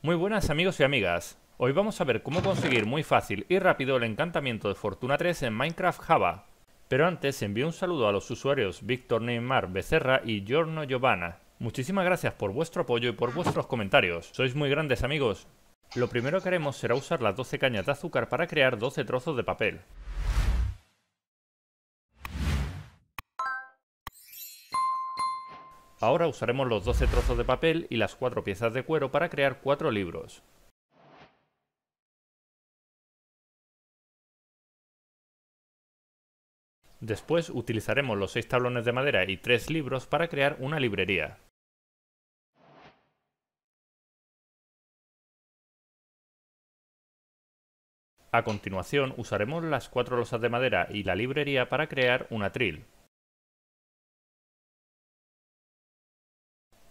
Muy buenas amigos y amigas. Hoy vamos a ver cómo conseguir muy fácil y rápido el encantamiento de Fortuna 3 en Minecraft Java. Pero antes envío un saludo a los usuarios Víctor Neymar Becerra y Giorno Giovanna. Muchísimas gracias por vuestro apoyo y por vuestros comentarios. Sois muy grandes amigos. Lo primero que haremos será usar las 12 cañas de azúcar para crear 12 trozos de papel. Ahora usaremos los 12 trozos de papel y las 4 piezas de cuero para crear 4 libros. Después utilizaremos los 6 tablones de madera y 3 libros para crear una librería. A continuación usaremos las 4 losas de madera y la librería para crear un atril.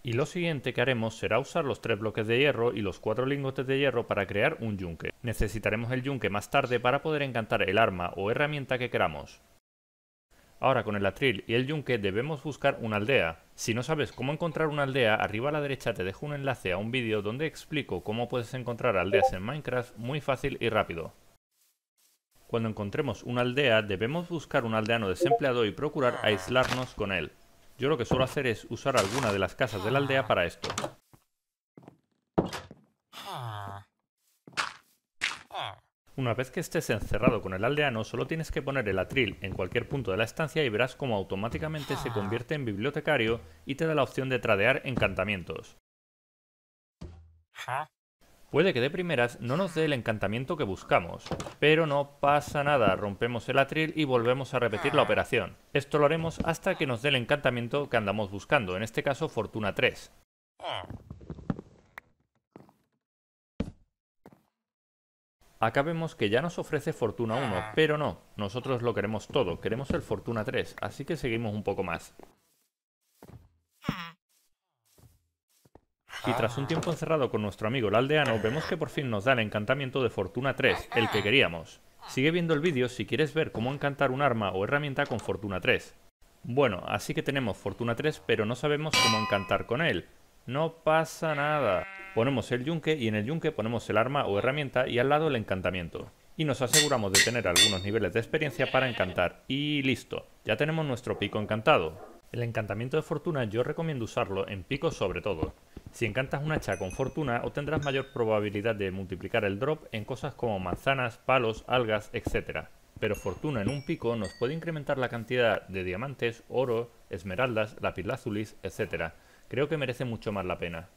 y lo siguiente que haremos será usar los tres bloques de hierro y los cuatro lingotes de hierro para crear un yunque. Necesitaremos el yunque más tarde para poder encantar el arma o herramienta que queramos. Ahora con el atril y el yunque debemos buscar una aldea. Si no sabes cómo encontrar una aldea, arriba a la derecha te dejo un enlace a un vídeo donde explico cómo puedes encontrar aldeas en Minecraft muy fácil y rápido. Cuando encontremos una aldea, debemos buscar un aldeano desempleado y procurar aislarnos con él. Yo lo que suelo hacer es usar alguna de las casas de la aldea para esto. Una vez que estés encerrado con el aldeano, solo tienes que poner el atril en cualquier punto de la estancia y verás cómo automáticamente se convierte en bibliotecario y te da la opción de tradear encantamientos. Puede que de primeras no nos dé el encantamiento que buscamos, pero no pasa nada, rompemos el atril y volvemos a repetir la ah. operación. Esto lo haremos hasta que nos dé el encantamiento que andamos buscando, en este caso Fortuna 3. Ah. Acá vemos que ya nos ofrece Fortuna 1, ah. pero no, nosotros lo queremos todo, queremos el Fortuna 3, así que seguimos un poco más. Y tras un tiempo encerrado con nuestro amigo el aldeano, vemos que por fin nos da el encantamiento de Fortuna 3, el que queríamos. Sigue viendo el vídeo si quieres ver cómo encantar un arma o herramienta con Fortuna 3. Bueno, así que tenemos Fortuna 3, pero no sabemos cómo encantar con él. No pasa nada. Ponemos el yunque y en el yunque ponemos el arma o herramienta y al lado el encantamiento. Y nos aseguramos de tener algunos niveles de experiencia para encantar. Y listo, ya tenemos nuestro pico encantado. El encantamiento de fortuna yo recomiendo usarlo en picos sobre todo. Si encantas un hacha con fortuna, obtendrás mayor probabilidad de multiplicar el drop en cosas como manzanas, palos, algas, etc. Pero fortuna en un pico nos puede incrementar la cantidad de diamantes, oro, esmeraldas, lapislázulis, etc. Creo que merece mucho más la pena.